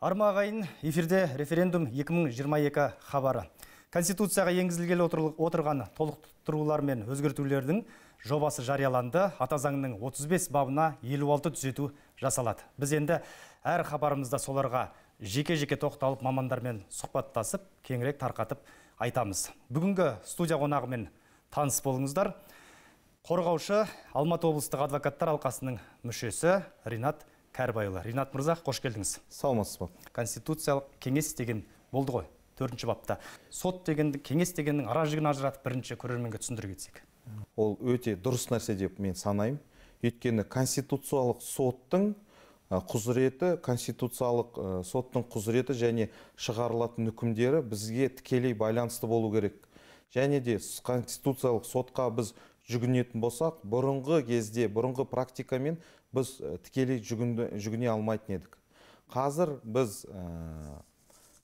Арма ағайын, эфирде референдум 2022 хабары. Конституцияға енгізілгелі отырған толықтырулар мен өзгертулердің жобасы жарияланды. Ата заңның 35 бабына 56 түзету жасалады. Біз енді әр хабарымызда соларға жеке-жеке тоқталып мамандармен сұхбаттасып, кеңірек тарқатып айтамыз. Бүгінгі студия қонағымен таныс болыңыздар. Қорғаушы Алматы облыстық адвокаттар алқасының мүшесі Ринат кәрібайұлы ринат мырза қош келдіңіз саламатсыз ба конституциялық кеңес деген болды ғой төртінші бапта сот дегенді кеңес дегеннің ара жігін ажыратып бірінші көрерменге түсіндіре кетсек ол өте дұрыс нәрсе деп мен санаймын өйткені конституциялық соттың құзыреті конституциялық соттың құзыреті және шығарылатын үкімдері бізге тікелей байланысты болу керек және де конституциялық сотқа біз жүгінетін болсақ бұрынғы кезде бұрынғы практикамен біз э, тікелей жүгіне алмайтын едік қазір біз э,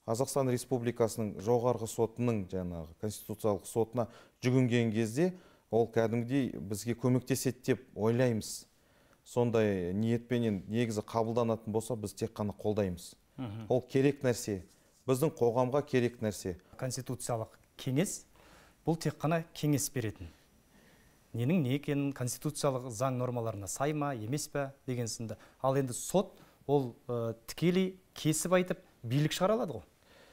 қазақстан республикасының жоғарғы сотының жаңағы конституциялық сотына жүгінген кезде ол кәдімгідей бізге көмектеседі деп ойлаймыз сондай ниетпенен негізі қабылданатын болса біз тек қана қолдаймыз ол керек нәрсе біздің қоғамға керек нәрсе конституциялық кеңес бұл тек қана кеңес беретін ненің не екенін конституциялық заң нормаларына сай ма емес пе деген сынды ал енді сот ол тікелей кесіп айтып билік шығара алады ғой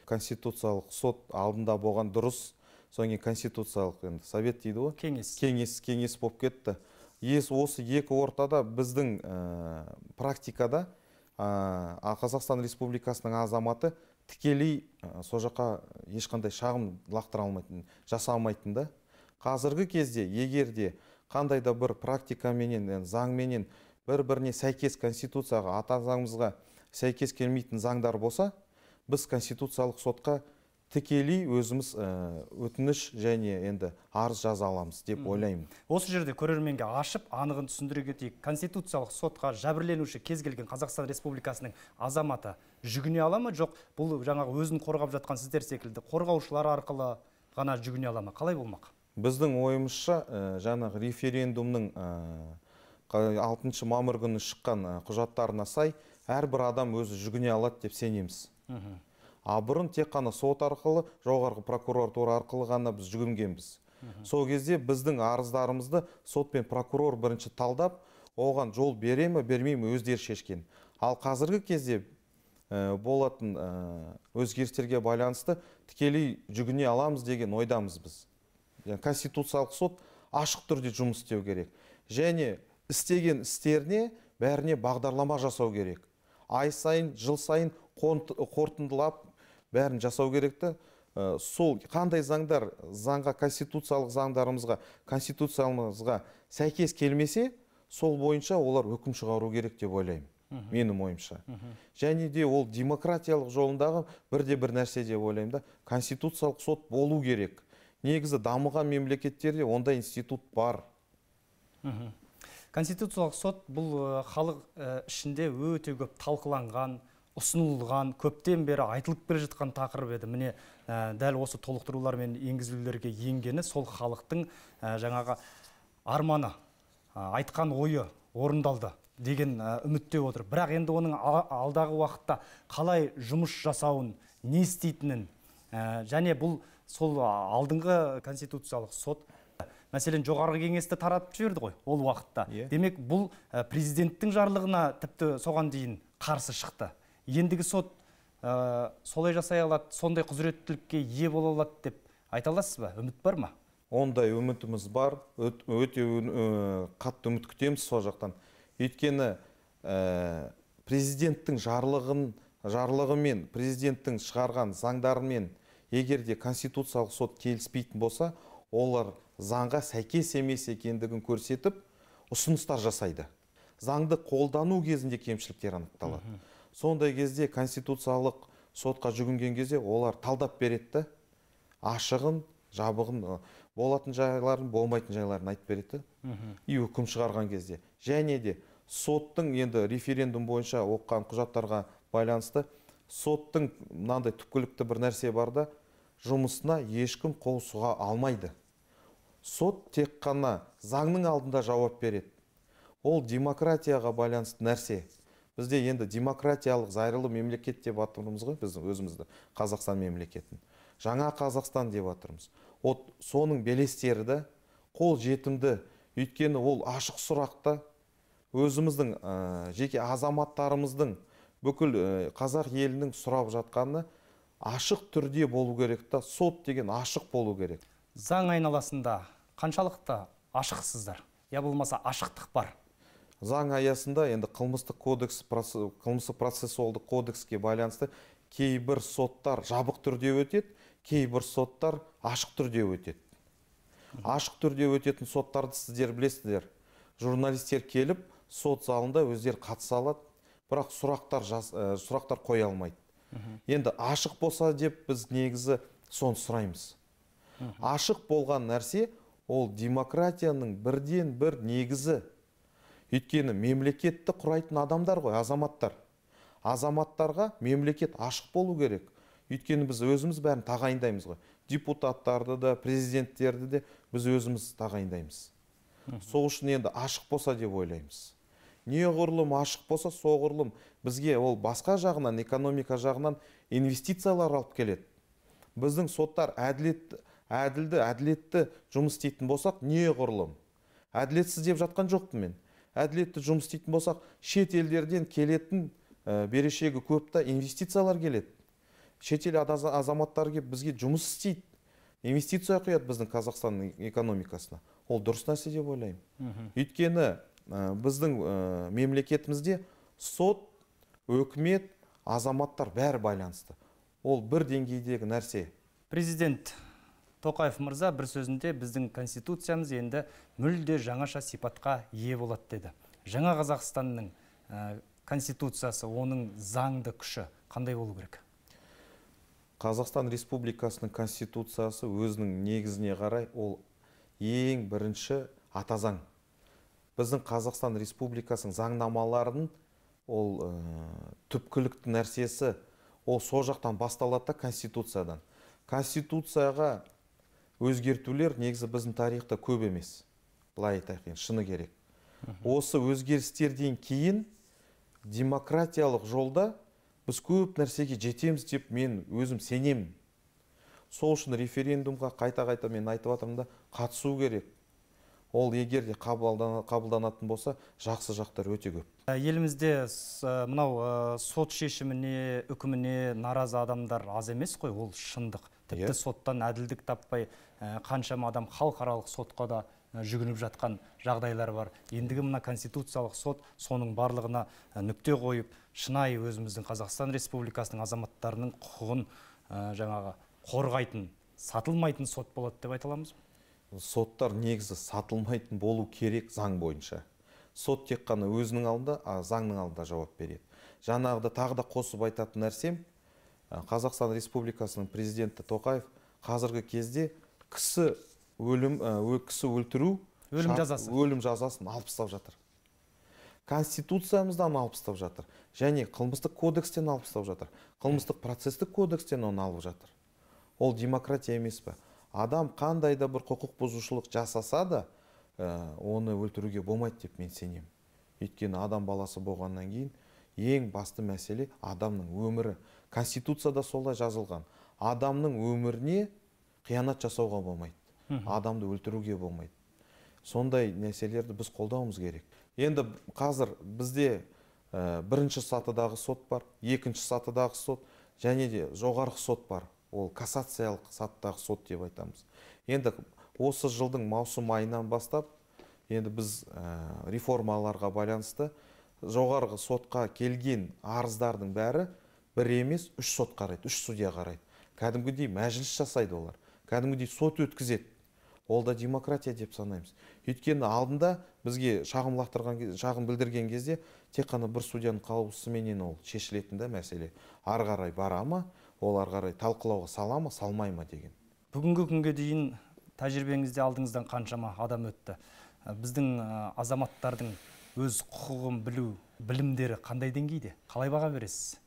конституциялық сот алдында болған дұрыс содан кейін конституциялық енді совет дейді ғой кеңес кеңес кеңес болып кетті ес осы екі ортада біздің практикада ә, қазақстан республикасының азаматы тікелей ә, сол жаққа ешқандай шағым лақтыра алмайтын алмайтын да қазіргі кезде егер де қандай да бір практикаменен заңменен бір біріне сәйкес конституцияға ата заңымызға сәйкес келмейтін заңдар болса біз конституциялық сотқа тікелей өзіміз э, өтініш және енді арыз жаза аламыз деп ойлаймын осы жерде көрерменге ашып анығын түсіндіре кетейік конституциялық сотқа жәбірленуші кез келген қазақстан республикасының азаматы жүгіне ала ма жоқ бұл жаңағы өзін қорғап жатқан сіздер секілді қорғаушылар арқылы ғана жүгіне ала ма қалай болмақ біздің ойымызша жаңа жаңағы референдумның алтыншы мамыр күні шыққан құжаттарына сай әрбір адам өзі жүгіне алады деп сенеміз а бұрын тек қана сот арқылы жоғарғы прокуратура арқылы ғана біз жүгінгенбіз сол кезде біздің арыздарымызды сот пен прокурор бірінші талдап оған жол беремі, ме бермей өздері шешкен ал қазіргі кезде болатын өзгерістерге байланысты тікелей жүгіне аламыз деген ойдамыз біз конституциялық сот ашық түрде жұмыс істеу керек және істеген істеріне бәріне бағдарлама жасау керек ай сайын жыл сайын қорытындылап бәрін жасау керек та э, сол қандай заңдар заңға конституциялық заңдарымызға конституциямызға сәйкес келмесе сол бойынша олар үкім шығару керек деп ойлаймын менің ойымша және де ол демократиялық жолындағы бірде бір нәрсе деп ойлаймын да конституциялық сот болу керек негізі дамыған мемлекеттерде ондай институт бар конституциялық сот бұл халық ішінде өте көп талқыланған ұсынылған көптен бері айтылып келе жатқан тақырып еді міне дәл осы толықтырулар мен енгізулерге енгені сол халықтың ә, жаңағы арманы ә, айтқан ойы орындалды деген үмітте отыр бірақ енді оның алдағы уақытта қалай жұмыс жасауын не істейтінін және бұл сол алдыңғы конституциялық сот мәселен жоғарғы кеңесті таратып жіберді ғой ол уақытта иә. демек бұл президенттің жарлығына тіпті соған дейін қарсы шықты ендігі сот солай жасай алады сондай құзыреттілікке ие бола алады деп айта аласыз ба үміт бар ма ондай үмітіміз бар өте қатты үміт күтеміз сол жақтан өйткені президенттің жарлығын жарлығымен президенттің шығарған заңдарымен егер де конституциялық сот келіспейтін болса олар заңға сәйкес емес екендігін көрсетіп ұсыныстар жасайды заңды қолдану кезінде кемшіліктер анықталады сондай кезде конституциялық сотқа жүгінген кезде олар талдап береді ашығын жабығын болатын жайларын болмайтын жайларын айтып береді и үкім шығарған кезде және де соттың енді референдум бойынша оқыған құжаттарға байланысты соттың мынандай түпкілікті бір нәрсе бар да жұмысына ешкім қол сұға алмайды сот тек қана заңның алдында жауап береді ол демократияға байланысты нәрсе бізде енді демократиялық зайырлы мемлекет деп жатырмыз ғой біз өзімізді қазақстан мемлекетін жаңа қазақстан деп жатырмыз вот соның белестері да қол жетімді өйткені ол ашық сұрақта өзіміздің ә, жеке азаматтарымыздың бүкіл ә, қазақ елінің сұрап жатқаны ашық түрде болу керек та сот деген ашық болу керек заң айналасында қаншалықты ашықсыздар я болмаса ашықтық бар заң аясында енді қылмыстық кодекс қылмыстық процессуалдық кодекске байланысты кейбір соттар жабық түрде өтеді кейбір соттар ашық түрде өтеді ашық түрде өтетін соттарды сіздер білесіздер журналистер келіп сот залында өздері қатыса алады бірақ сұрақтар э, сұрақтар қоя алмайды енді ашық болса деп біз негізі соны сұраймыз ашық болған нәрсе ол демократияның бірден бір негізі өйткені мемлекетті құрайтын адамдар ғой азаматтар азаматтарға мемлекет ашық болу керек өйткені біз өзіміз бәрін тағайындаймыз ғой депутаттарды да президенттерді де біз өзіміз тағайындаймыз сол үшін енді ашық болса деп ойлаймыз неғұрлым ашық болса соғұрлым бізге ол басқа жағынан экономика жағынан инвестициялар алып келеді біздің соттар әділет, әділді әділетті жұмыс істейтін болсақ неғұрлым әділетсіз деп жатқан жоқпын мен әділетті жұмыс істейтін болсақ шет елдерден келетін э, берешегі көп та инвестициялар келеді шетел азаматтары келіп бізге жұмыс істейді инвестиция құяды біздің қазақстанның экономикасына ол дұрыс нәрсе деп ойлаймын өйткені Э, біздің э, мемлекетімізде сот өкімет азаматтар бәрі байланысты ол бір деңгейдегі нәрсе президент тоқаев мырза бір сөзінде біздің конституциямыз енді мүлде жаңаша сипатқа ие болады деді жаңа қазақстанның э, конституциясы оның заңды күші қандай болу керек қазақстан республикасының конституциясы өзінің негізіне қарай ол ең бірінші ата заң біздің қазақстан республикасының заңнамаларын ол ә, түпкілікті нәрсесі ол сол жақтан басталады да конституциядан конституцияға өзгертулер негізі біздің тарихта көп емес былай айтайық енді шыны керек осы өзгерістерден кейін демократиялық жолда біз көп нәрсеге жетеміз деп мен өзім сенемін сол үшін референдумға қайта қайта мен айтып жатырмын да қатысу керек ол егер де қабылданатын болса жақсы жақтар өте көп ә, елімізде ә, мынау ә, сот шешіміне үкіміне наразы адамдар аз емес қой ол шындық тіпті иә. соттан әділдік таппай қаншама адам халықаралық сотқа да жүгініп жатқан жағдайлар бар ендігі мына конституциялық сот соның барлығына нүкте қойып шынайы өзіміздің қазақстан республикасының азаматтарының құқығын жаңағы қорғайтын сатылмайтын сот болады деп айта аламыз соттар негізі сатылмайтын болу керек заң бойынша сот тек қана өзінің алдында а заңның алдында жауап береді жаңағыда тағы да қосып айтатын нәрсем қазақстан республикасының президенті тоқаев қазіргі кезде кісі өлім кісі өлтіру өлім жазасы өлім жазасын алып тастап жатыр конституциямыздан алып тастап жатыр және қылмыстық кодекстен алып тастап жатыр қылмыстық процестік кодекстен оны алып жатыр ол демократия емес па адам қандай да бір құқық бұзушылық жасаса да оны өлтіруге болмайды деп мен сенемін өйткені адам баласы болғаннан кейін ең басты мәселе адамның өмірі конституцияда солай жазылған адамның өміріне қиянат жасауға болмайды адамды өлтіруге болмайды сондай нәрселерді біз қолдауымыз керек енді қазір бізде ә, бірінші сатыдағы сот бар екінші сатыдағы сот және де жоғарғы сот бар ол кассациялық саттағы сот деп айтамыз енді осы жылдың маусым айынан бастап енді біз ә, реформаларға байланысты жоғарғы сотқа келген арыздардың бәрі бір емес үш сот қарайды үш судья қарайды кәдімгідей мәжіліс жасайды олар кәдімгідей сот өткізеді ол да демократия деп санаймыз өйткені алдында бізге шағым лақтырған шағым білдірген кезде тек қана бір судьяның қаулысыменен ол шешілетін да мәселе ары қарай бара ма ол қарай талқылауға сала ма салмай ма деген бүгінгі күнге дейін тәжірибеңізде алдыңыздан қаншама адам өтті ә, біздің ә, азаматтардың өз құқығын білу білімдері қандай деңгейде қалай баға бересіз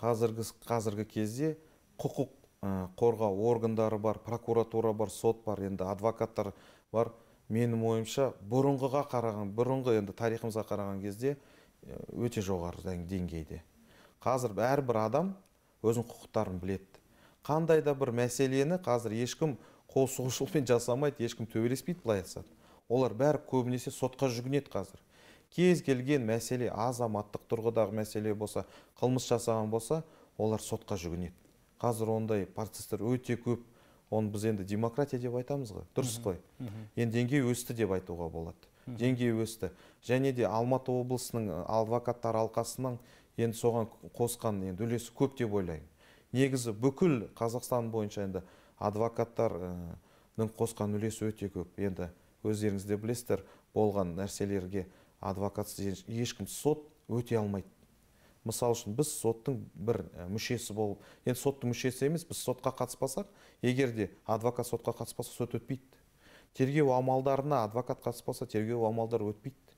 қазіргі қазіргі кезде құқық ә, қорғау органдары бар прокуратура бар сот бар енді адвокаттар бар менің ойымша бұрынғыға қараған бұрынғы енді тарихымызға қараған кезде өте жоғары деңгейде қазір әрбір адам өзінің құқықтарын біледі қандай да бір мәселені қазір ешкім қол жасамайды ешкім төбелеспейді былай айтсақ олар бәрі көбінесе сотқа жүгінеді қазір кез келген мәселе азаматтық тұрғыдағы мәселе болса қылмыс жасаған болса олар сотқа жүгінеді қазір ондай процестер өте көп оны біз енді демократия деп айтамыз ғой дұрыс қой енді деңгей өсті деп айтуға болады деңгей өсті және де алматы облысының адвокаттар алқасының енді соған қосқан енді үлесі көп деп ойлаймын негізі бүкіл қазақстан бойынша енді адвокаттардың қосқан үлесі өте көп енді өздеріңіз де білесіздер болған нәрселерге адвокатсыз ешкім сот өте алмайды мысалы үшін біз соттың бір мүшесі болып енді соттың мүшесі емес біз сотқа қатыспасақ егер де адвокат сотқа қатыспаса сот өтпейді тергеу амалдарына адвокат қатыспаса тергеу амалдары өтпейді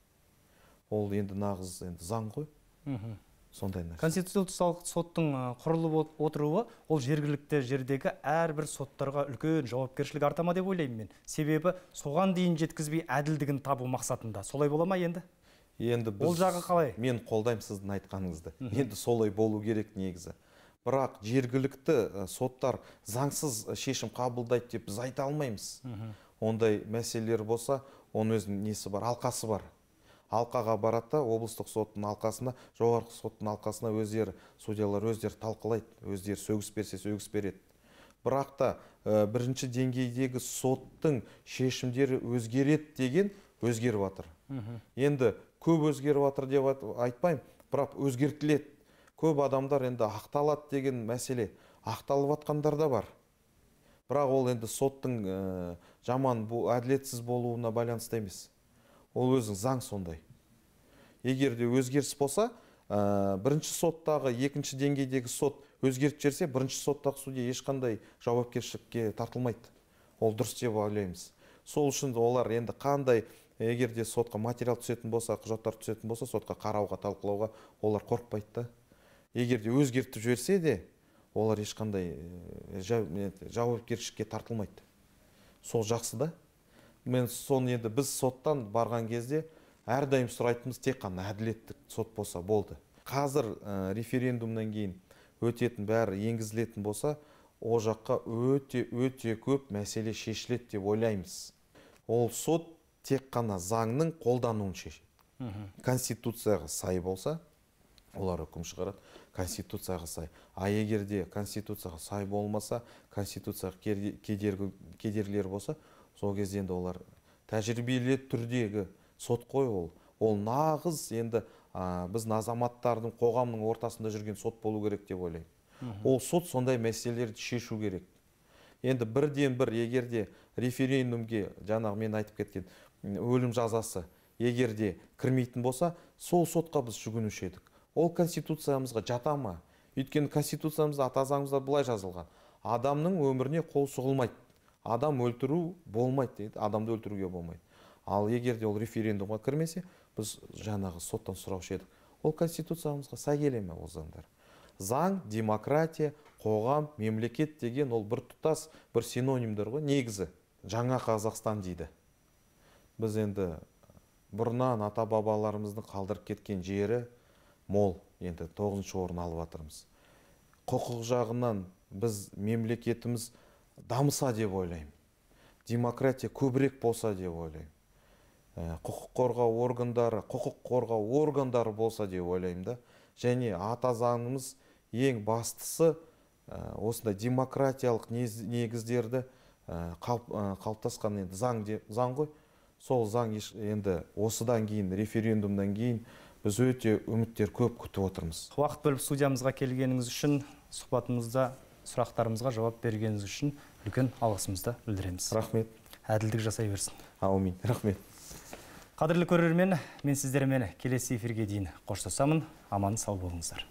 ол енді нағыз енді заң ғой сондай нәрсе конституциялық соттың құрылып отыруы ол жергілікті жердегі әрбір соттарға үлкен жауапкершілік арта ма деп ойлаймын мен себебі соған дейін жеткізбей әділдігін табу мақсатында солай бола ма енді енді біз, ол жағы қалай мен қолдаймын сіздің айтқаныңызды енді солай болу керек негізі бірақ жергілікті соттар заңсыз шешім қабылдайды деп біз айта алмаймыз ондай мәселелер болса оның өзінің несі бар алқасы бар алқаға барады да облыстық соттың алқасына жоғарғы соттың алқасына өздері судьялар өздері талқылайды өздері сөгіс берсе сөгіс береді бірақ та бірінші деңгейдегі соттың шешімдері өзгереді деген өзгеріп жатыр енді көп өзгеріп жатыр деп айтпаймын бірақ өзгертіледі көп адамдар енді ақталады деген мәселе ақталып жатқандар да бар бірақ ол енді соттың ә, жаман әділетсіз болуына байланысты емес ол өзің заң сондай егер де өзгеріс болса ә, бірінші соттағы екінші деңгейдегі сот өзгертіп жіберсе бірінші соттағы судья ешқандай жауапкершілікке тартылмайды ол дұрыс деп ойлаймыз сол үшін олар енді қандай егер де сотқа материал түсетін болса құжаттар түсетін болса сотқа қарауға талқылауға олар қорықпайды да егер де өзгертіп жіберсе де олар ешқандай э, жауапкершілікке тартылмайды сол жақсы да мен соны енді біз соттан барған кезде әрдайым сұрайтынымыз тек қана әділеттік сот болса болды қазір ә, референдумнан кейін өтетін бәрі енгізілетін болса ол жаққа өте өте көп мәселе шешіледі деп ойлаймыз ол сот тек қана заңның қолдануын шешеді конституцияға сай болса олар үкім шығарады конституцияға сай а егерде конституцияға сай болмаса конституцияға кедергі кедергілер болса сол кезде енді олар тәжірибелі түрдегі сот қой ол ол нағыз енді ә, біз азаматтардың қоғамның ортасында жүрген сот болу керек деп ойлаймын ол сот сондай мәселелерді шешу керек енді бірден бір егер де референдумге жаңағы мен айтып кеткен өлім жазасы егер де кірмейтін болса сол сотқа біз жүгінуші едік ол конституциямызға жата ма өйткені конституциямызда ата заңымызда былай жазылған адамның өміріне қол сұғылмайды адам өлтіру болмайды дейді адамды өлтіруге болмайды ал егер де ол референдумға кірмесе біз жаңағы соттан сұраушы едік ол конституциямызға сай келе ме ол заңдар заң демократия қоғам мемлекет деген ол бір тұтас бір синонимдер ғой негізі жаңа қазақстан дейді біз енді бұрыннан ата бабаларымыздың қалдырып кеткен жері мол енді тоғызыншы орын алып жатырмыз құқық жағынан біз мемлекетіміз дамыса деп ойлаймын демократия көбірек болса деп ойлаймын ә, құқық қорғау органдары құқық қорғау органдары болса деп ойлаймын да және ата заңымыз ең бастысы ә, осындай демократиялық негіздерді ә, қалыптасқан енді заң заң ғой сол заң енді осыдан кейін референдумдан кейін біз өте үміттер көп күтіп отырмыз уақыт бөліп студиямызға келгеніңіз үшін сұхбатымызда сұрақтарымызға жауап бергеніңіз үшін үлкен алғысымызды білдіреміз рахмет әділдік жасай берсін аумин рахмет қадірлі көрермен мен сіздермен келесі эфирге дейін қоштасамын аман сау болыңыздар